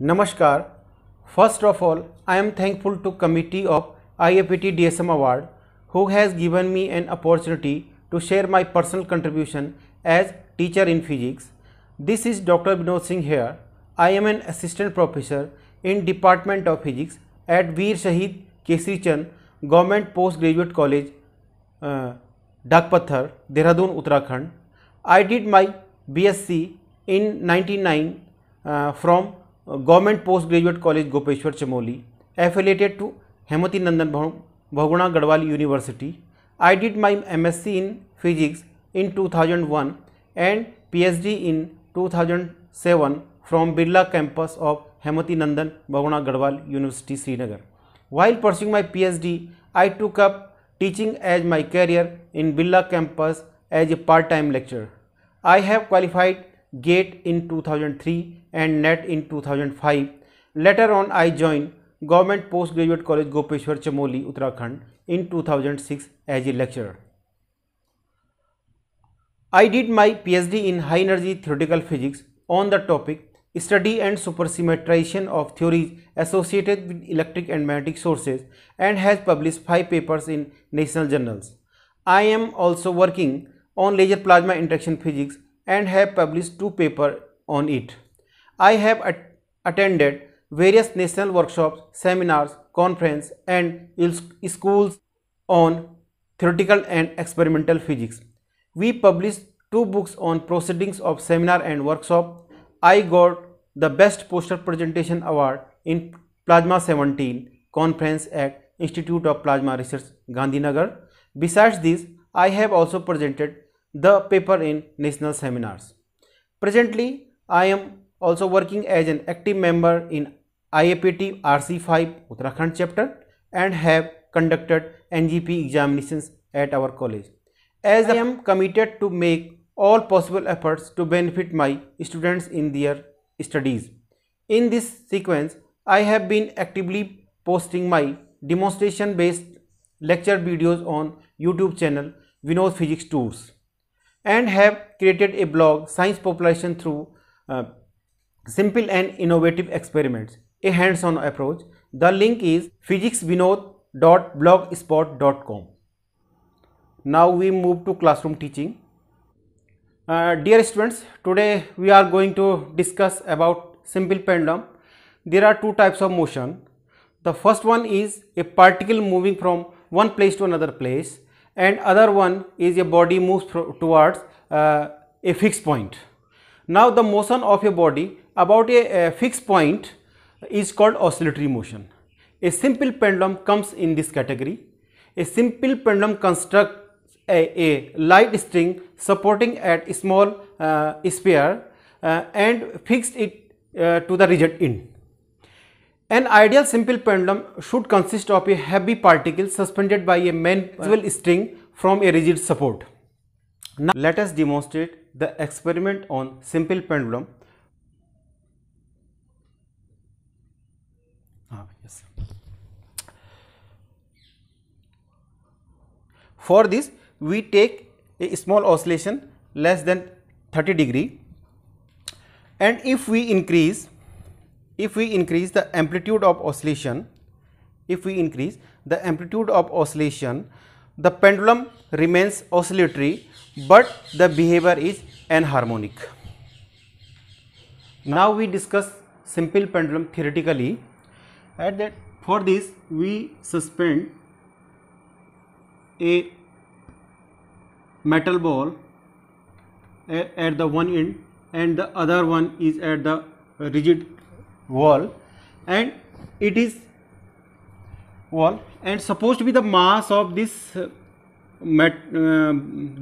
Namaskar. First of all, I am thankful to committee of IAPT DSM award who has given me an opportunity to share my personal contribution as teacher in physics. This is Dr. Vinod Singh here. I am an assistant professor in Department of Physics at Veer Shahid Kesri Chand Government Postgraduate College, uh, Dakpathar, Dehradun, Uttarakhand. I did my BSc in 99 uh, from Government Postgraduate College Gopeshwar Chamoli, affiliated to Hemati Nandan Bhaguna University. I did my MSc in Physics in 2001 and PhD in 2007 from Billa campus of Hemati Nandan Bhaguna University, Srinagar. While pursuing my PhD, I took up teaching as my career in Billa campus as a part-time lecturer. I have qualified GATE in 2003 and NET in 2005. Later on I joined Government Postgraduate College Gopeshwar Chamoli Uttarakhand in 2006 as a lecturer. I did my PhD in high energy theoretical physics on the topic study and supersymmetrization of theories associated with electric and magnetic sources and has published 5 papers in national journals. I am also working on laser plasma interaction physics and have published two papers on it. I have at attended various national workshops, seminars, conferences and schools on theoretical and experimental physics. We published two books on proceedings of seminar and workshop. I got the best poster presentation award in Plasma 17 conference at Institute of Plasma Research Gandhinagar. Besides this, I have also presented the paper in national seminars. Presently, I am also working as an active member in IAPT RC5 Uttarakhand chapter and have conducted NGP examinations at our college. As I am committed to make all possible efforts to benefit my students in their studies. In this sequence, I have been actively posting my demonstration based lecture videos on YouTube channel Vinod Physics Tours and have created a blog science population through uh, simple and innovative experiments a hands-on approach the link is physicsvinod.blogspot.com now we move to classroom teaching uh, dear students today we are going to discuss about simple pendulum there are two types of motion the first one is a particle moving from one place to another place and other one is your body moves towards uh, a fixed point. Now the motion of your body about a, a fixed point is called oscillatory motion. A simple pendulum comes in this category. A simple pendulum constructs a, a light string supporting at small uh, sphere uh, and fixed it uh, to the rigid end. An ideal simple pendulum should consist of a heavy particle suspended by a manageable string from a rigid support. Now let us demonstrate the experiment on simple pendulum. Ah, yes. For this we take a small oscillation less than 30 degree and if we increase if we increase the amplitude of oscillation, if we increase the amplitude of oscillation, the pendulum remains oscillatory, but the behavior is anharmonic. Now we discuss simple pendulum theoretically. At that, for this we suspend a metal ball at the one end and the other one is at the rigid wall and it is wall and supposed to be the mass of this uh, uh,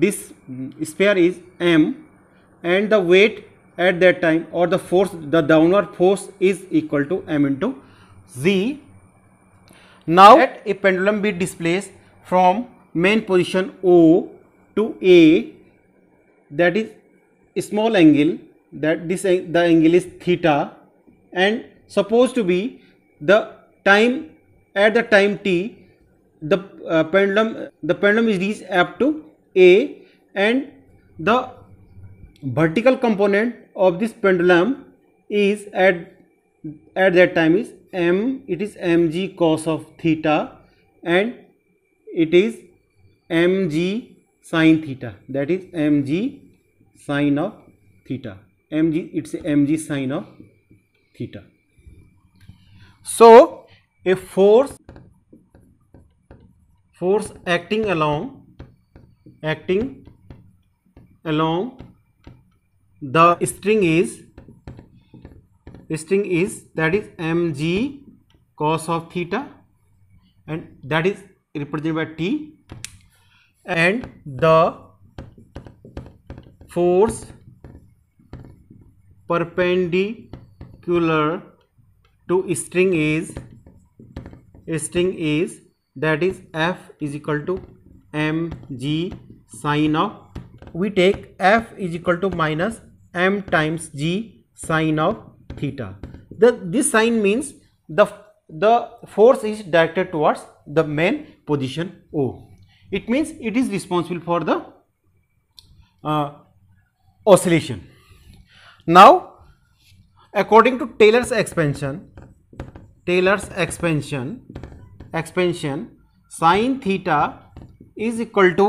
this sphere is m and the weight at that time or the force the downward force is equal to m into z now let a pendulum be displaced from main position o to a that is small angle that this the angle is theta and supposed to be the time at the time t the uh, pendulum the pendulum is reached up to a and the vertical component of this pendulum is at at that time is m it is mg cos of theta and it is mg sine theta that is mg sine of theta mg it's mg sine of theta. So, a force force acting along acting along the string is string is that is mg cos of theta and that is represented by t and the force perpendicular curricular to string is string is that is f is equal to mg sine of we take f is equal to minus m times g sine of theta the this sign means the the force is directed towards the main position o it means it is responsible for the uh, oscillation now according to Taylor's expansion, Taylor's expansion, expansion sine theta is equal to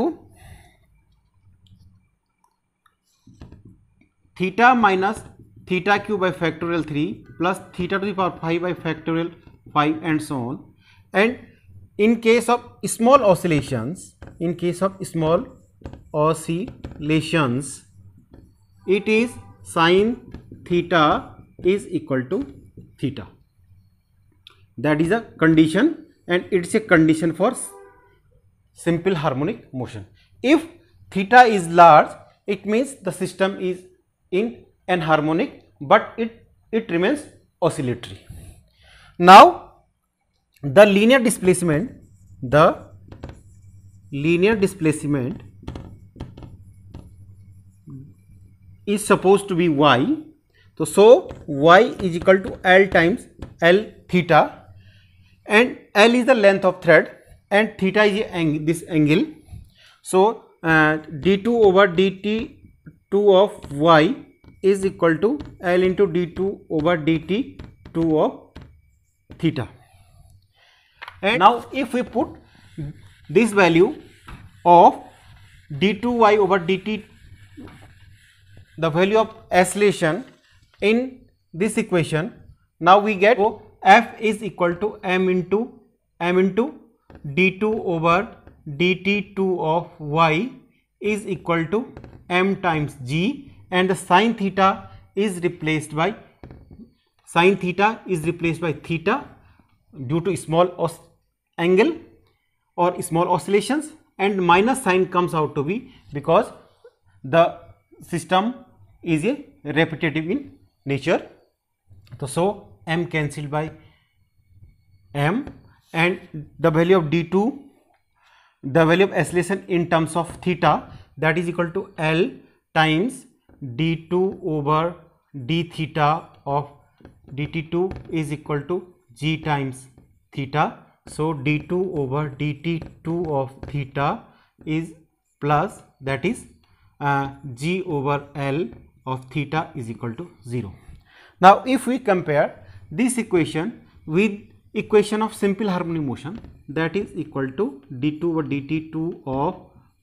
theta minus theta cube by factorial 3 plus theta to the power 5 by factorial 5 and so on and in case of small oscillations in case of small oscillations it is sine theta is equal to theta that is a condition and it's a condition for simple harmonic motion if theta is large it means the system is in anharmonic but it it remains oscillatory now the linear displacement the linear displacement is supposed to be y तो so y is equal to l times l theta and l is the length of thread and theta is this angle so d two over d t two of y is equal to l into d two over d t two of theta and now if we put this value of d2y over dt the value of acceleration in this equation now we get oh. f is equal to m into m into d2 over dt2 of y is equal to m times g and the sine theta is replaced by sine theta is replaced by theta due to small angle or small oscillations and minus sign comes out to be because the system is a repetitive in nature तो so m cancelled by m and the value of d2 the value of acceleration in terms of theta that is equal to l times d2 over d theta of dt2 is equal to g times theta so d2 over dt2 of theta is plus that is uh, g over l of theta is equal to 0. Now, if we compare this equation with equation of simple harmonic motion that is equal to d2 over dt2 of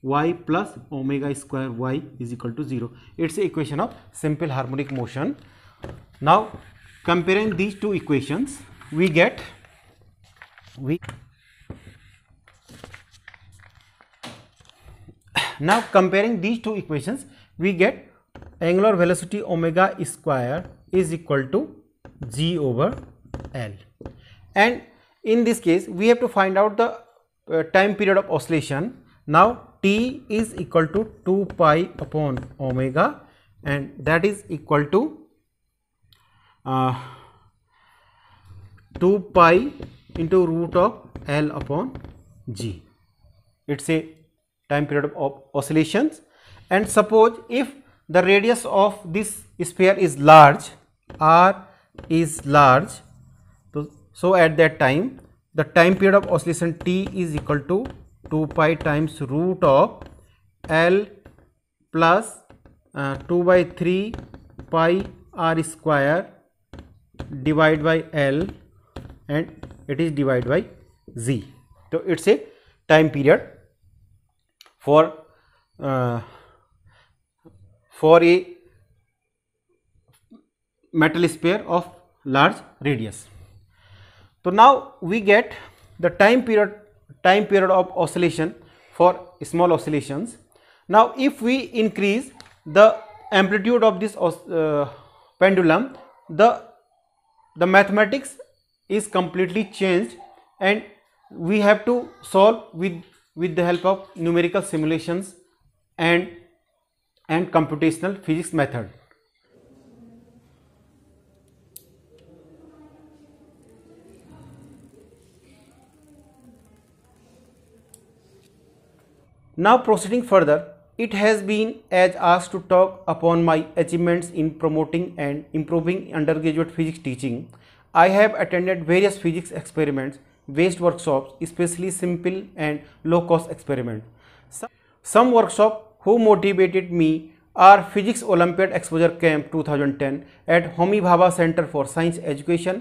y plus omega square y is equal to 0. It is equation of simple harmonic motion. Now, comparing these two equations, we get we now comparing these two equations we get angular velocity omega square is equal to g over l and in this case we have to find out the uh, time period of oscillation now t is equal to 2 pi upon omega and that is equal to uh, 2 pi into root of L upon G. It is a time period of oscillations and suppose if the radius of this sphere is large r is large so, so at that time the time period of oscillation t is equal to 2 pi times root of l plus uh, 2 by 3 pi r square divided by l and it is divided by z so it's a time period for uh, for a metal sphere of large radius. So, now we get the time period time period of oscillation for small oscillations. Now, if we increase the amplitude of this uh, pendulum, the, the mathematics is completely changed and we have to solve with, with the help of numerical simulations and and computational physics method. Now proceeding further, it has been as asked to talk upon my achievements in promoting and improving undergraduate physics teaching. I have attended various physics experiments, waste workshops, especially simple and low cost experiments. Some workshops who motivated me are physics olympiad exposure camp 2010 thousand ten at Homi Bhabha centre for science education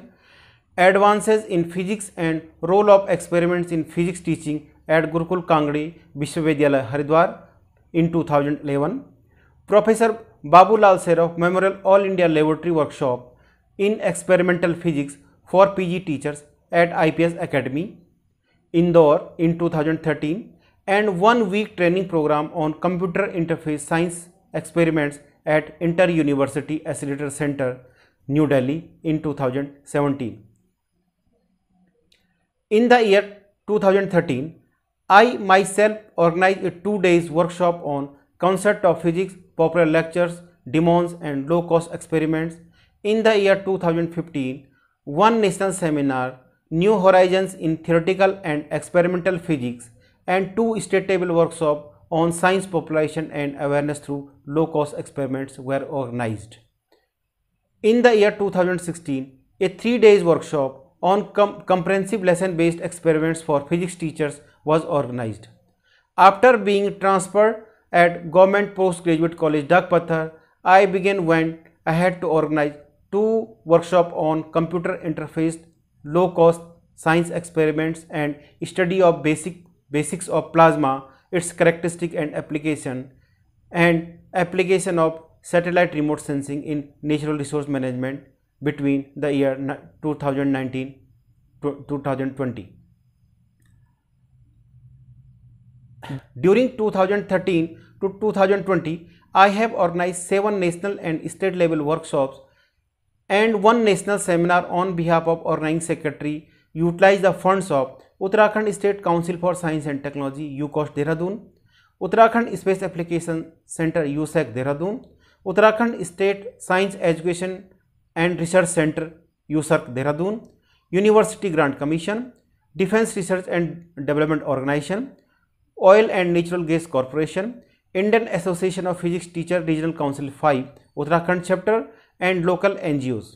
advances in physics and role of experiments in physics teaching at Gurukul Kangri Vishwavidyalaya Haridwar in two thousand eleven professor Babulal Saraf memorial all India laboratory workshop in experimental physics for P G teachers at I P S academy Indore in two thousand thirteen and one week training program on computer interface science experiments at Inter University Accelerator Center, New Delhi in 2017. In the year 2013, I myself organized a two days workshop on concept of physics, popular lectures, demons and low cost experiments. In the year 2015, one national seminar, New Horizons in Theoretical and Experimental Physics and two state table workshops on science population and awareness through low cost experiments were organized. In the year 2016, a three days workshop on com comprehensive lesson based experiments for physics teachers was organized. After being transferred at Government Postgraduate College Dagpathar, I began went ahead to organize two workshop on computer interface low cost science experiments and study of basic basics of plasma, its characteristic and application, and application of satellite remote sensing in natural resource management between the year 2019 to 2020. During 2013 to 2020, I have organized 7 national and state level workshops and one national seminar on behalf of organizing secretary utilized the funds of Uttarakhand state council for science and technology U Dehradun Uttarakhand space application centre USAC Dehradun Uttarakhand state science education and research centre USERC Dehradun university grant commission defence research and development organisation oil and natural gas corporation Indian association of physics teacher regional council five Uttarakhand chapter and local NGOs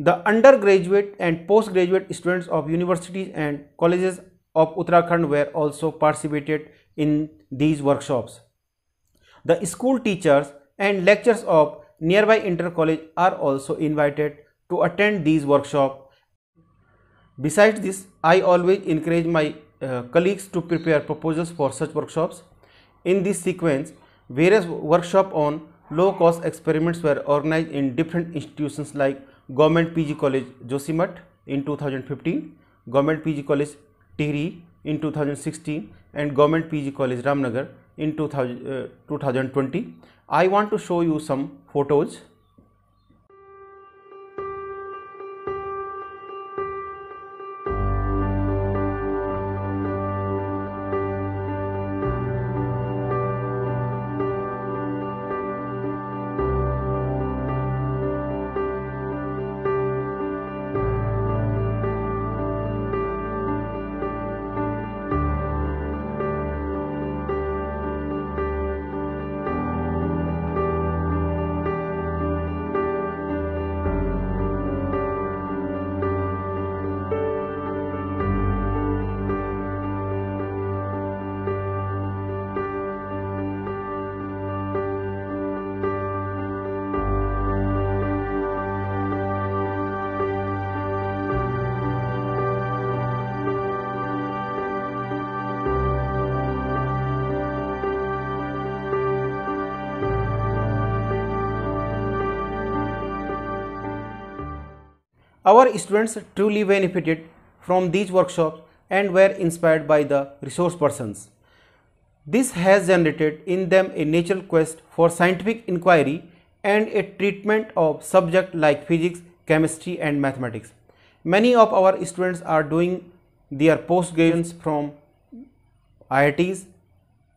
The undergraduate and postgraduate students of universities and colleges of Uttarakhand were also participated in these workshops. The school teachers and lecturers of nearby college are also invited to attend these workshops. Besides this, I always encourage my uh, colleagues to prepare proposals for such workshops. In this sequence, various workshops on low cost experiments were organized in different institutions like Government PG College Josimut in 2015, Government PG College Tihri in 2016 and Government PG College Ramnagar in 2000, uh, 2020. I want to show you some photos Our students truly benefited from these workshops and were inspired by the resource persons. This has generated in them a natural quest for scientific inquiry and a treatment of subject like physics, chemistry and mathematics. Many of our students are doing their postgraduates from IITs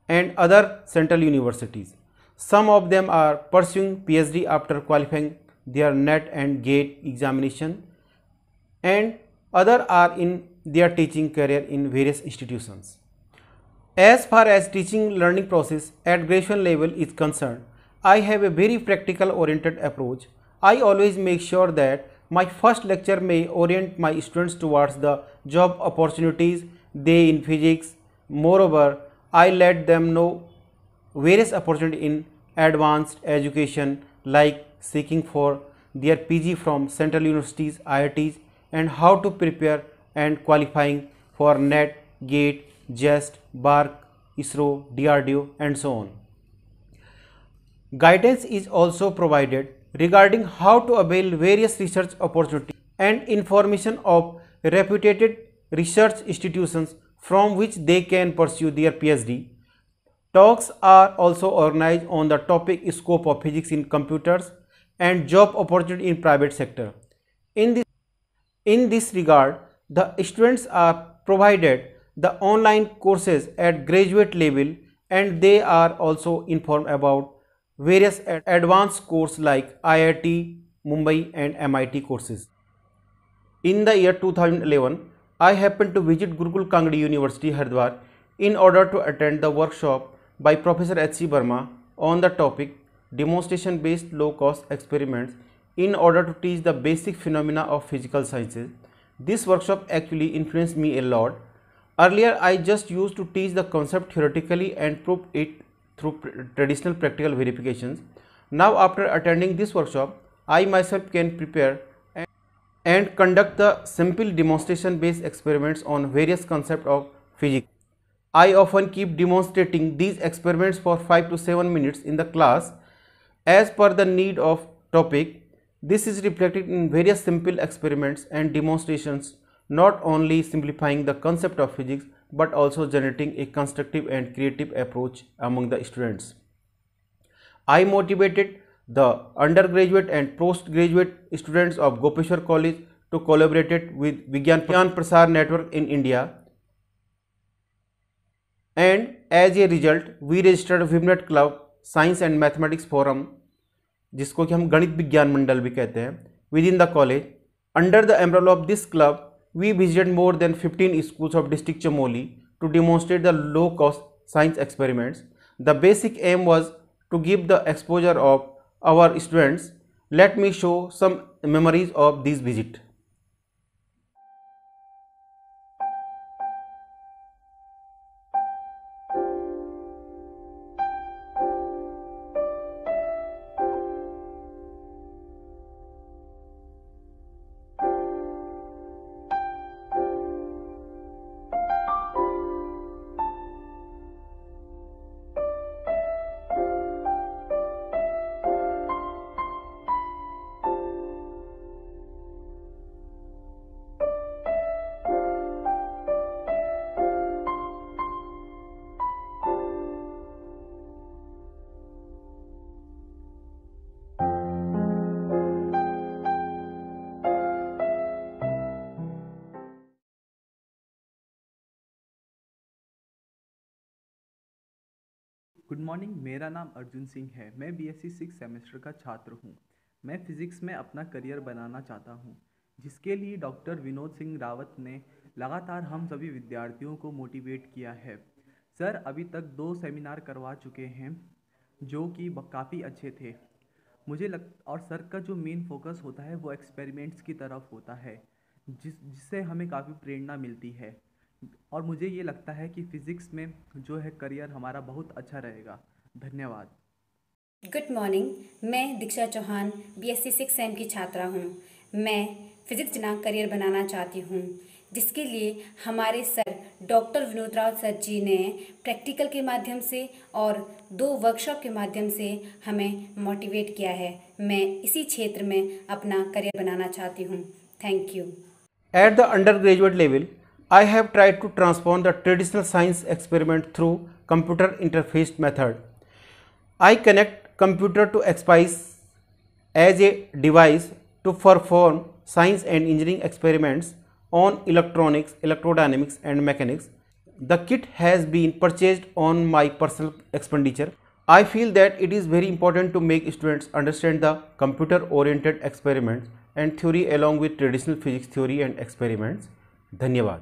and other central universities. Some of them are pursuing PhD after qualifying their NET and GATE examination and other are in their teaching career in various institutions. As far as teaching learning process at graduation level is concerned, I have a very practical oriented approach. I always make sure that my first lecture may orient my students towards the job opportunities they in physics. Moreover, I let them know various opportunities in advanced education like seeking for their PG from central universities, IITs and how to prepare and qualifying for NET, GATE, JEST, BARC, ISRO, DRDO and so on. Guidance is also provided regarding how to avail various research opportunities and information of reputed research institutions from which they can pursue their PhD. Talks are also organized on the topic scope of physics in computers and job opportunity in private sector. In this in this regard, the students are provided the online courses at graduate level and they are also informed about various advanced courses like IIT, Mumbai and MIT courses. In the year 2011, I happened to visit Gurukul Kangdi University, Haridwar in order to attend the workshop by Professor H.C. Burma on the topic Demonstration Based Low Cost Experiments in order to teach the basic phenomena of physical sciences. This workshop actually influenced me a lot. Earlier, I just used to teach the concept theoretically and prove it through pr traditional practical verifications. Now, after attending this workshop, I myself can prepare and, and conduct the simple demonstration based experiments on various concepts of physics. I often keep demonstrating these experiments for 5 to 7 minutes in the class as per the need of topic this is reflected in various simple experiments and demonstrations, not only simplifying the concept of physics but also generating a constructive and creative approach among the students. I motivated the undergraduate and postgraduate students of Gopeshwar College to collaborate with Vigyan Prasar Network in India and as a result we registered Vimnet Club Science and Mathematics Forum जिसको कि हम गणित विज्ञान मंडल भी कहते हैं within the college under the umbrella of this club we visit more than fifteen schools of district Chamoli to demonstrate the low cost science experiments the basic aim was to give the exposure of our students let me show some memories of this visit good morning मेरा नाम अर्जुन सिंह है मैं B S C six semester का छात्र हूँ मैं physics में अपना करियर बनाना चाहता हूँ जिसके लिए डॉक्टर विनोद सिंह रावत ने लगातार हम सभी विद्यार्थियों को मोटिवेट किया है सर अभी तक दो सेमिनार करवा चुके हैं जो कि काफ़ी अच्छे थे मुझे लग और सर का जो मेन फोकस होता है वो एक्सपेरिमेंट्स की तरफ होता है जिस जिससे हमें काफ़ी प्रेरणा मिलती है और मुझे ये लगता है कि फिज़िक्स में जो है करियर हमारा बहुत अच्छा रहेगा धन्यवाद गुड मॉर्निंग मैं Diksha Chauhan B S C six M की छात्रा हूँ मैं फिज़िक्स जिना करियर बनाना चाहती हूँ जिसके लिए हमारे sir doctor Vinod Rao sir ji ने प्रैक्टिकल के माध्यम से और दो वर्कशॉप के माध्यम से हमें मोटिवेट किया है मैं इसी क्षेत्र में अपना करियर बनाना चाहती हूँ thank you at the undergraduate level I have tried to transform the traditional science experiment through computer interfaced method. I connect computer to XPICE as a device to perform science and engineering experiments on electronics, electrodynamics and mechanics. The kit has been purchased on my personal expenditure. I feel that it is very important to make students understand the computer oriented experiments and theory along with traditional physics theory and experiments. धन्यवाद